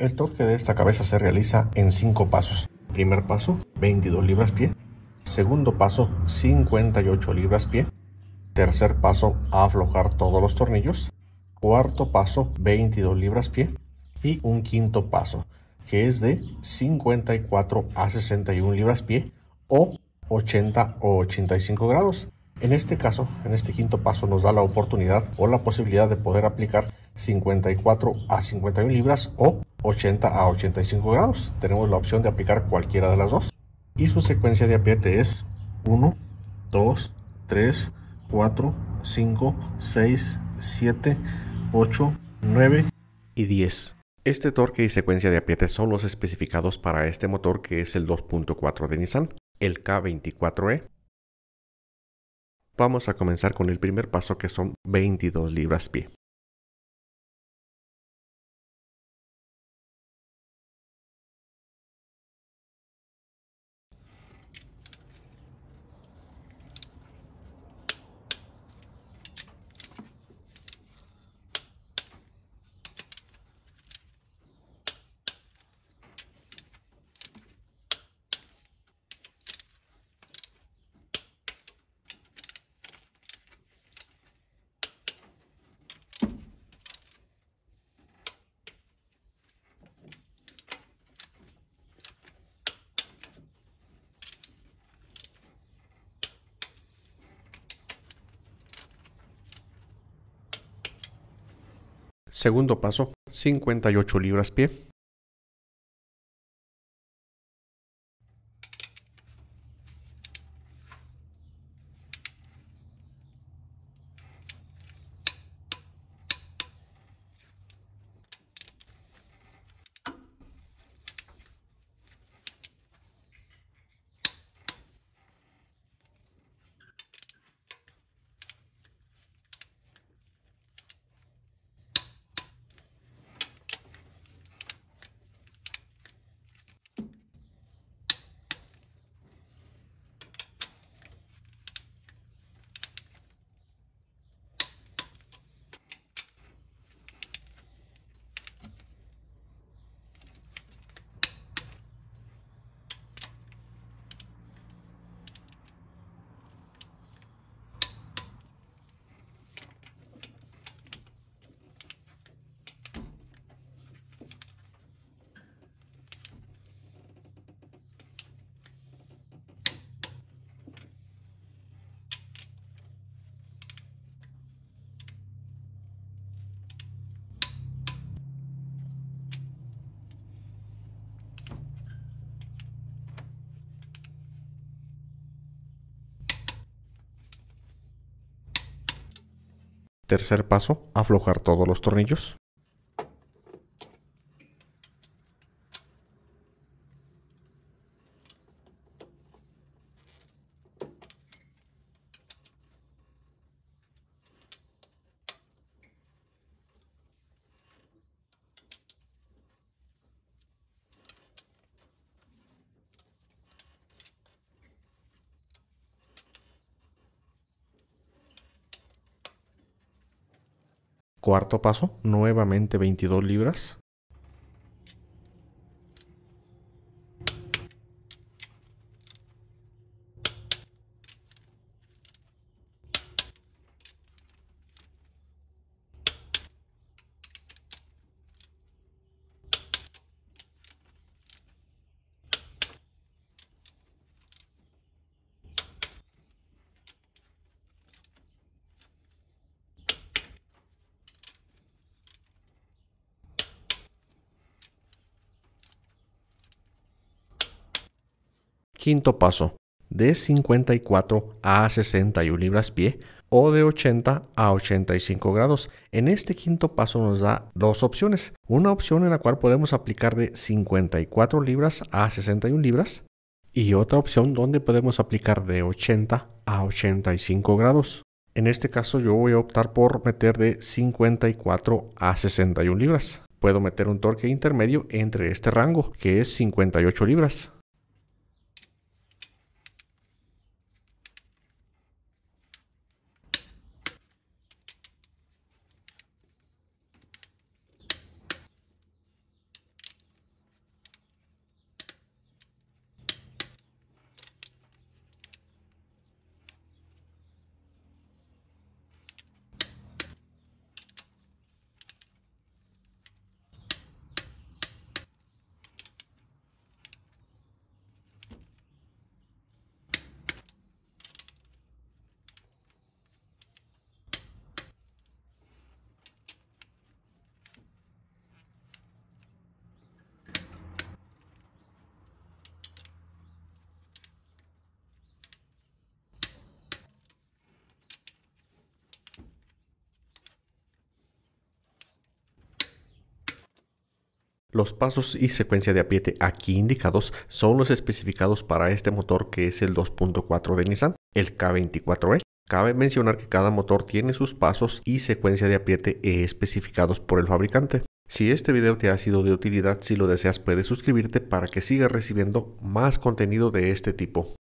El torque de esta cabeza se realiza en 5 pasos. Primer paso, 22 libras-pie. Segundo paso, 58 libras-pie. Tercer paso, aflojar todos los tornillos. Cuarto paso, 22 libras-pie. Y un quinto paso, que es de 54 a 61 libras-pie o 80 o 85 grados. En este caso, en este quinto paso, nos da la oportunidad o la posibilidad de poder aplicar 54 a 51 libras o 80 a 85 grados. Tenemos la opción de aplicar cualquiera de las dos. Y su secuencia de apriete es 1, 2, 3, 4, 5, 6, 7, 8, 9 y 10. Este torque y secuencia de apriete son los especificados para este motor que es el 2.4 de Nissan, el K24E. Vamos a comenzar con el primer paso que son 22 libras pie. Segundo paso, 58 libras pie. Tercer paso, aflojar todos los tornillos. Cuarto paso, nuevamente 22 libras. Quinto paso, de 54 a 61 libras pie o de 80 a 85 grados. En este quinto paso nos da dos opciones. Una opción en la cual podemos aplicar de 54 libras a 61 libras y otra opción donde podemos aplicar de 80 a 85 grados. En este caso yo voy a optar por meter de 54 a 61 libras. Puedo meter un torque intermedio entre este rango que es 58 libras. Los pasos y secuencia de apriete aquí indicados son los especificados para este motor que es el 2.4 de Nissan, el K24E. Cabe mencionar que cada motor tiene sus pasos y secuencia de apriete especificados por el fabricante. Si este video te ha sido de utilidad, si lo deseas puedes suscribirte para que sigas recibiendo más contenido de este tipo.